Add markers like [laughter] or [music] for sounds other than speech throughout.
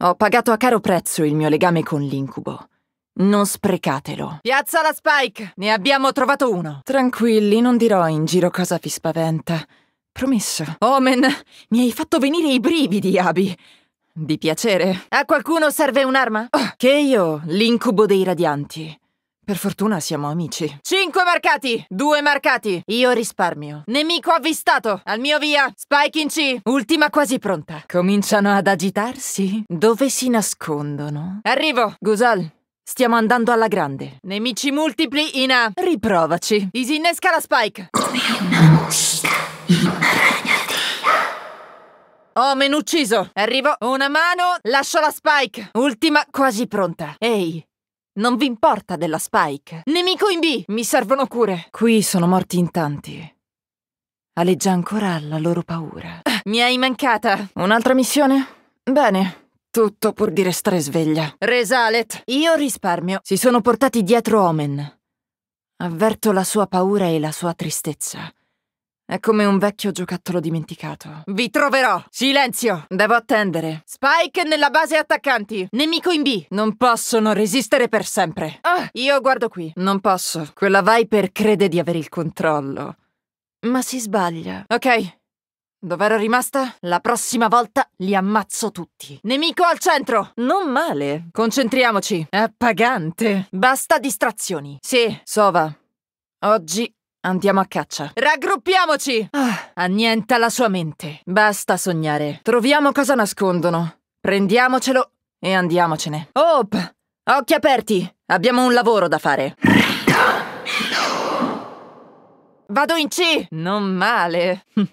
Ho pagato a caro prezzo il mio legame con l'incubo. Non sprecatelo. Piazza la Spike! Ne abbiamo trovato uno. Tranquilli, non dirò in giro cosa vi spaventa. Promesso. Omen, mi hai fatto venire i brividi, Abi. Di piacere. A qualcuno serve un'arma? Oh, che io, l'incubo dei radianti. Per fortuna siamo amici. Cinque marcati! Due marcati! Io risparmio. Nemico avvistato! Al mio via! Spike in C! Ultima quasi pronta. Cominciano ad agitarsi? Dove si nascondono? Arrivo! Gusal, Stiamo andando alla grande. Nemici multipli in A. Riprovaci. Disinnesca la spike. Come una mosca in una ragnatea. Omen oh, ucciso. Arrivo. Una mano. Lascio la spike. Ultima quasi pronta. Ehi, non vi importa della Spike. Nemico in B! Mi servono cure. Qui sono morti in tanti. Aleggia ancora la loro paura. mi hai mancata. Un'altra missione? Bene. Tutto pur di restare sveglia. Resalet, io risparmio. Si sono portati dietro Omen. Avverto la sua paura e la sua tristezza. È come un vecchio giocattolo dimenticato. Vi troverò! Silenzio! Devo attendere. Spike nella base attaccanti. Nemico in B. Non possono resistere per sempre. Ah, io guardo qui. Non posso. Quella Viper crede di avere il controllo. Ma si sbaglia. Ok. Dov'ero rimasta? La prossima volta li ammazzo tutti. Nemico al centro! Non male. Concentriamoci. È pagante. Basta distrazioni. Sì, Sova. Oggi Andiamo a caccia. Raggruppiamoci! Ah, annienta la sua mente. Basta sognare. Troviamo cosa nascondono. Prendiamocelo e andiamocene. Op! Occhi aperti! Abbiamo un lavoro da fare. Vado in C! Non male. [laughs]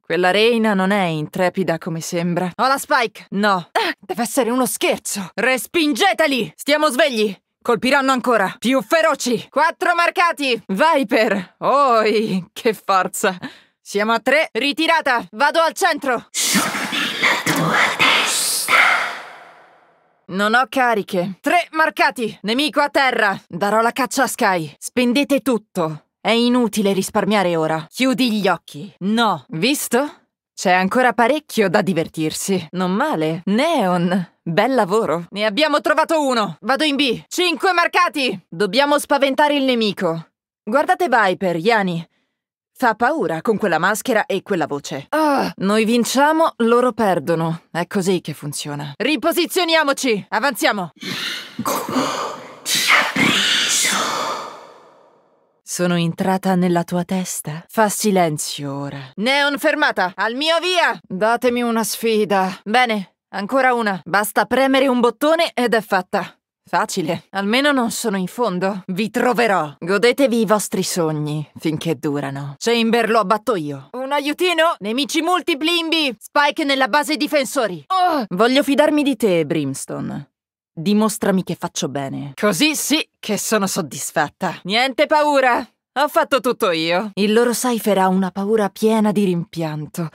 Quella reina non è intrepida come sembra. Ho la spike! No. Ah, deve essere uno scherzo! Respingeteli! Stiamo svegli! Colpiranno ancora! Più feroci! Quattro marcati! Viper! Oi, che forza! Siamo a tre, ritirata! Vado al centro! Sono nella tua testa! Non ho cariche. Tre marcati! Nemico a terra! Darò la caccia a Sky! Spendete tutto! È inutile risparmiare ora. Chiudi gli occhi. No, visto? C'è ancora parecchio da divertirsi. Non male. Neon. Bel lavoro. Ne abbiamo trovato uno. Vado in B. Cinque marcati. Dobbiamo spaventare il nemico. Guardate Viper, Yanni. Fa paura con quella maschera e quella voce. Ah, noi vinciamo, loro perdono. È così che funziona. Riposizioniamoci. Avanziamo. Ti ha preso. Sono entrata nella tua testa? Fa silenzio ora. Neon fermata! Al mio via! Datemi una sfida. Bene, ancora una. Basta premere un bottone ed è fatta. Facile. Almeno non sono in fondo. Vi troverò. Godetevi i vostri sogni, finché durano. Chamber lo abbatto io. Un aiutino? Nemici multipli in Spike nella base difensori. Oh! Voglio fidarmi di te, Brimstone. Dimostrami che faccio bene. Così sì che sono soddisfatta. Niente paura! Ho fatto tutto io. Il loro Cypher ha una paura piena di rimpianto.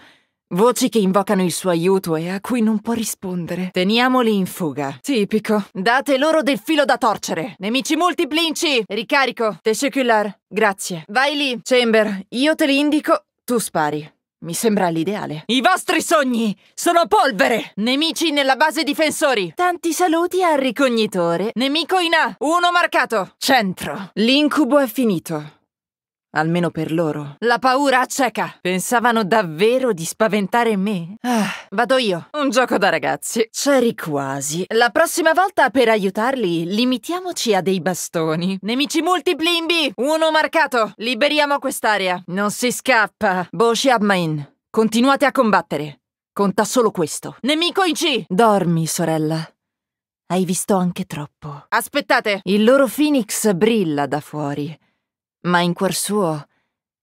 Voci che invocano il suo aiuto e a cui non può rispondere. Teniamoli in fuga. Tipico. Date loro del filo da torcere. Nemici multipli Ricarico. Tescicular. Grazie. Vai lì. Chamber, io te li indico, tu spari. Mi sembra l'ideale. I vostri sogni sono polvere! Nemici nella base difensori! Tanti saluti al ricognitore. Nemico in A, uno marcato. Centro. L'incubo è finito. Almeno per loro. La paura cieca! Pensavano davvero di spaventare me? Ah, vado io. Un gioco da ragazzi. C'eri quasi. La prossima volta, per aiutarli, limitiamoci a dei bastoni. Nemici multipli in B! Uno marcato! Liberiamo quest'area. Non si scappa. Boshi Abmain. Continuate a combattere. Conta solo questo. Nemico in C! Dormi, sorella. Hai visto anche troppo. Aspettate! Il loro Phoenix brilla da fuori ma in cuor suo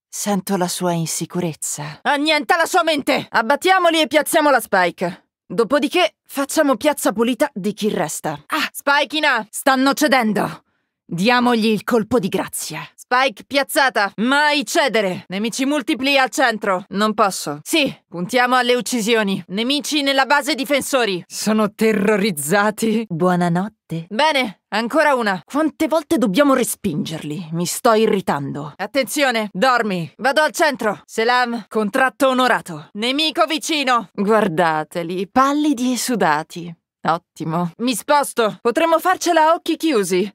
sento la sua insicurezza. Annienta ah, la sua mente! Abbattiamoli e piazziamo la Spike. Dopodiché facciamo piazza pulita di chi resta. Ah, Spikeina! Stanno cedendo! Diamogli il colpo di grazia. Spike piazzata. Mai cedere. Nemici multipli al centro. Non posso. Sì, puntiamo alle uccisioni. Nemici nella base difensori. Sono terrorizzati. Buonanotte sette. Bene, ancora una. Quante volte dobbiamo respingerli? Mi sto irritando. Attenzione, dormi. Vado al centro. Selam, contratto onorato. Nemico vicino. Guardateli, pallidi e sudati. Ottimo. Mi sposto. Potremmo farcela a occhi chiusi.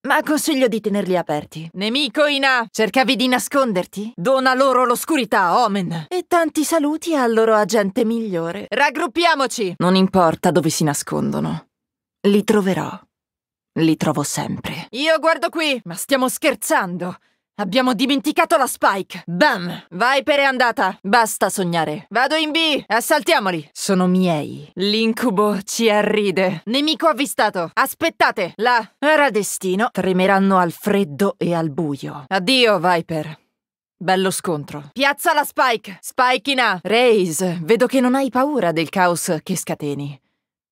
Ma consiglio di tenerli aperti. Nemico Ina, Cercavi di nasconderti? Dona loro l'oscurità, Omen! E tanti saluti al loro agente migliore. Raggruppiamoci! Non importa dove si nascondono. Li troverò. Li trovo sempre. Io guardo qui! Ma stiamo scherzando! Abbiamo dimenticato la Spike! Bam! Vai per è andata! Basta sognare! Vado in B! Assaltiamoli! Sono miei! L'incubo ci arride! Nemico avvistato! Aspettate! La Era destino! Tremeranno al freddo e al buio. Addio, Viper! Bello scontro. Piazza la Spike! Spike in A! Raze, vedo che non hai paura del caos che scateni.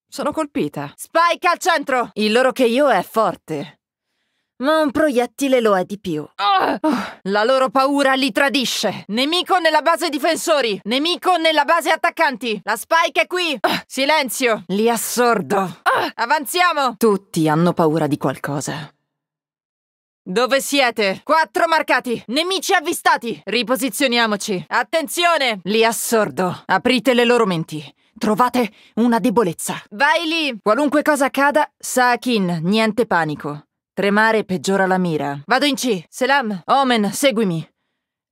Sono colpita. Spike al centro! Il loro che io è forte. Ma un proiettile lo è di più. Oh! La loro paura li tradisce. Nemico nella base difensori. Nemico nella base attaccanti. La Spike è qui. Oh! Silenzio. Li assordo. Ah! Avanziamo. Tutti hanno paura di qualcosa. Dove siete? Quattro marcati. Nemici avvistati. Riposizioniamoci. Attenzione. Li assordo. Aprite le loro menti. Trovate una debolezza. Vai lì! Qualunque cosa accada, Saakin, niente panico. Tremare peggiora la mira. Vado in C. Selam, Omen, seguimi.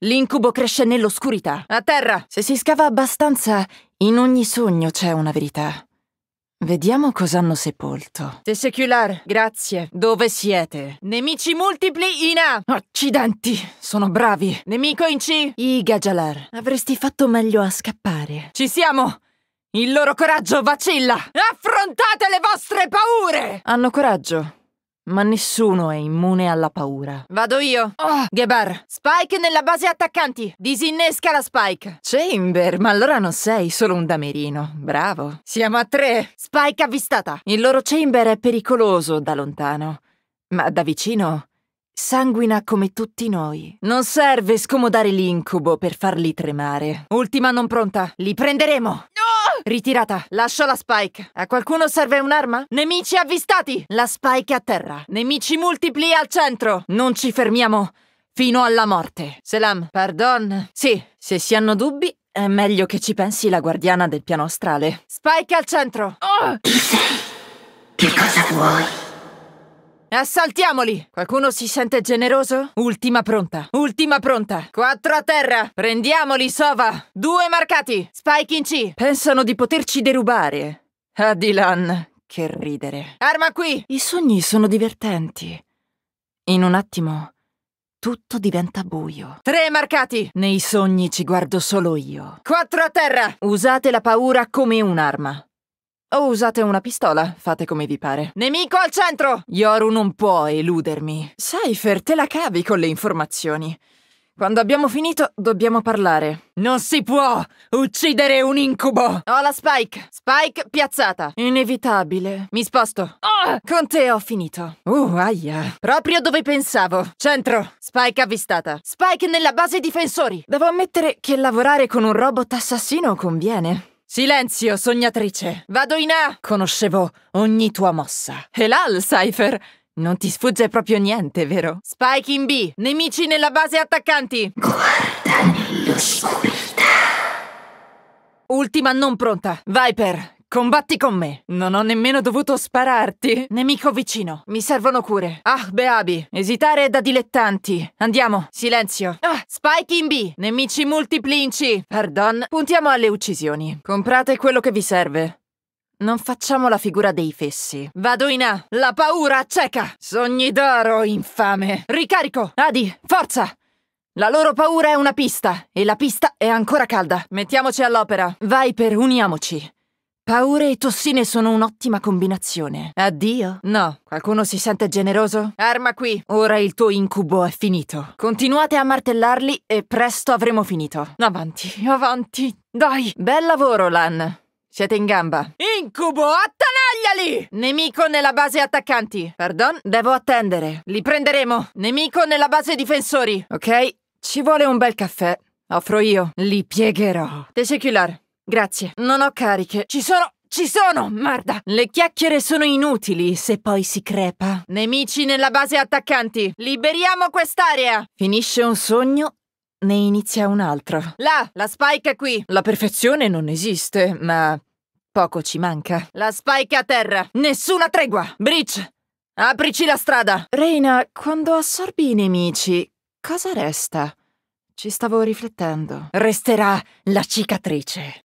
L'incubo cresce nell'oscurità. A terra! Se si scava abbastanza, in ogni sogno c'è una verità. Vediamo cosa hanno sepolto. Tessecular, grazie. Dove siete? Nemici multipli in A! Accidenti, sono bravi. Nemico in C? I Gajalar. Avresti fatto meglio a scappare. Ci siamo! Il loro coraggio vacilla! Affrontate le vostre paure! Hanno coraggio. Ma nessuno è immune alla paura. Vado io. Oh, Gebar. Spike nella base attaccanti. Disinnesca la Spike. Chamber, ma allora non sei solo un damerino. Bravo. Siamo a tre. Spike avvistata. Il loro Chamber è pericoloso da lontano. Ma da vicino sanguina come tutti noi. Non serve scomodare l'incubo per farli tremare. Ultima non pronta. Li prenderemo. No! Ritirata. Lascio la spike. A qualcuno serve un'arma? Nemici avvistati! La spike a terra. Nemici multipli al centro. Non ci fermiamo. Fino alla morte. Selam, pardon. Sì, se si hanno dubbi, è meglio che ci pensi la guardiana del piano astrale. Spike al centro! Oh! Che cosa vuoi? Assaltiamoli! Qualcuno si sente generoso? Ultima pronta, ultima pronta. Quattro a terra! Prendiamoli, Sova! Due marcati! Spike in C! Pensano di poterci derubare. Adilan, che ridere. Arma qui! I sogni sono divertenti. In un attimo tutto diventa buio. Tre marcati! Nei sogni ci guardo solo io. Quattro a terra! Usate la paura come un'arma. O usate una pistola, fate come vi pare. Nemico al centro! Yoru non può eludermi. Cypher, te la cavi con le informazioni. Quando abbiamo finito, dobbiamo parlare. Non si può uccidere un incubo! Ho la spike! Spike piazzata! Inevitabile. Mi sposto. Oh! Con te ho finito. Uh, aia. Proprio dove pensavo. Centro. Spike avvistata. Spike nella base difensori. Devo ammettere che lavorare con un robot assassino conviene. Silenzio, sognatrice! Vado in A! Conoscevo ogni tua mossa. E Cypher! Non ti sfugge proprio niente, vero? Spike in B! Nemici nella base attaccanti! Guarda nell'oscurità! Ultima non pronta. Viper, Combatti con me. Non ho nemmeno dovuto spararti. Nemico vicino. Mi servono cure. Ah, Beabi. Esitare è da dilettanti. Andiamo. Silenzio. Ah, Spike in B. Nemici multiplinci. Pardon. Puntiamo alle uccisioni. Comprate quello che vi serve. Non facciamo la figura dei fessi. Vado in A. La paura cieca. Sogni d'oro, infame. Ricarico. Adi, forza. La loro paura è una pista. E la pista è ancora calda. Mettiamoci all'opera. Viper, uniamoci. Paure e tossine sono un'ottima combinazione. Addio? No. Qualcuno si sente generoso? Arma qui. Ora il tuo incubo è finito. Continuate a martellarli e presto avremo finito. Avanti, avanti. Dai. Bel lavoro, Lan. Siete in gamba. Incubo, attanagliali! Nemico nella base attaccanti. Pardon? Devo attendere. Li prenderemo. Nemico nella base difensori. Ok? Ci vuole un bel caffè. Offro io. Li piegherò. Tesicular, Grazie, non ho cariche. Ci sono... Ci sono, merda! Le chiacchiere sono inutili se poi si crepa. Nemici nella base attaccanti! Liberiamo quest'area! Finisce un sogno ne inizia un altro. Là, la spike è qui. La perfezione non esiste, ma poco ci manca. La spike a terra. Nessuna tregua. Breach, aprici la strada. Reina, quando assorbi i nemici, cosa resta? Ci stavo riflettendo. Resterà la cicatrice.